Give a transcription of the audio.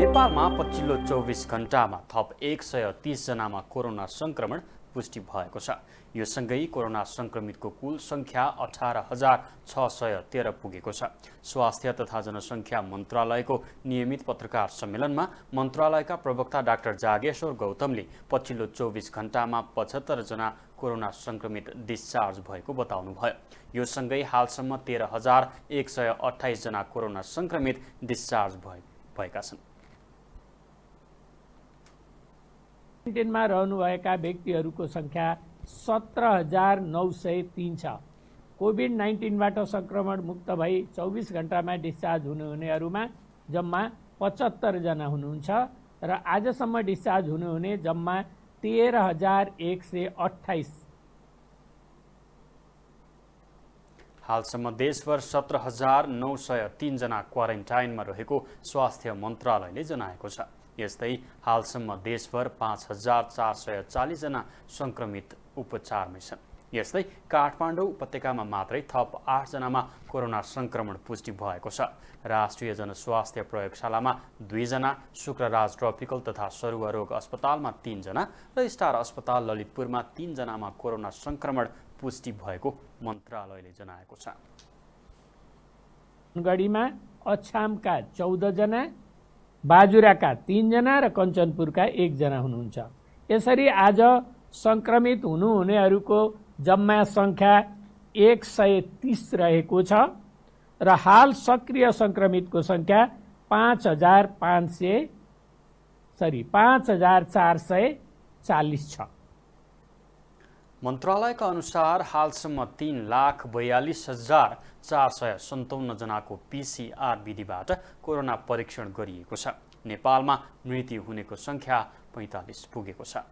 नेपालमा पछिल्लो चौबिस घन्टामा थप एक सय तिसजनामा कोरोना सङ्क्रमण पुष्टि भएको छ यो सँगै कोरोना सङ्क्रमितको कुल सङ्ख्या अठार हजार छ सय तेह्र पुगेको छ स्वास्थ्य तथा जनसङ्ख्या मन्त्रालयको नियमित पत्रकार सम्मेलनमा मन्त्रालयका प्रवक्ता डाक्टर जागेश्वर गौतमले पछिल्लो चौबिस घन्टामा पचहत्तरजना कोरोना सङ्क्रमित डिस्चार्ज भएको बताउनुभयो यो सँगै हालसम्म तेह्र हजार एक सय अठाइसजना कोरोना सङ्क्रमित डिस्चार्ज भएका छन् क्वारेन्टाइनमा रहनुभएका व्यक्तिहरूको सङ्ख्या सत्र हजार नौ सय तिन छ कोभिड नाइन्टिनबाट सङ्क्रमण मुक्त भई चौबिस घन्टामा डिस्चार्ज हुनुहुनेहरूमा जम्मा पचहत्तरजना हुनुहुन्छ र आजसम्म डिस्चार्ज हुनुहुने जम्मा तेह्र हजार एक सय अठाइस हालसम्म देशभर सत्र हजार नौ सय तिनजना क्वारेन्टाइनमा रहेको स्वास्थ्य मन्त्रालयले जनाएको छ यस्तै हालसम्म देशभर पाँच हजार चार सय चालिसजना सङ्क्रमित उपचारमै छन् यस्तै काठमाडौँ उपत्यकामा मात्रै थप आठजनामा कोरोना सङ्क्रमण पुष्टि भएको छ राष्ट्रिय जनस्वास्थ्य प्रयोगशालामा दुईजना शुक्रराज ट्रपिकल तथा सरुवा रोग अस्पतालमा तिनजना र स्टार अस्पताल ललितपुरमा तिनजनामा कोरोना सङ्क्रमण पुष्टि भएको मन्त्रालयले जनाएको छ अछामका चौधजना बाजुराका तिनजना र कञ्चनपुरका एकजना हुनुहुन्छ यसरी आज सङ्क्रमित हुनुहुनेहरूको जम्मा सङ्ख्या एक सय तिस रहेको छ र हाल सक्रिय सङ्क्रमितको सङ्ख्या पाँच हजार पाँच सय सरी पाँच हजार चार सय चालिस छ मन्त्रालयका अनुसार हालसम्म तिन लाख बयालिस हजार चार सय सन्ताउन्नजनाको पिसिआर विधिबाट कोरोना परीक्षण गरिएको छ नेपालमा मृत्यु हुनेको सङ्ख्या पैँतालिस पुगेको छ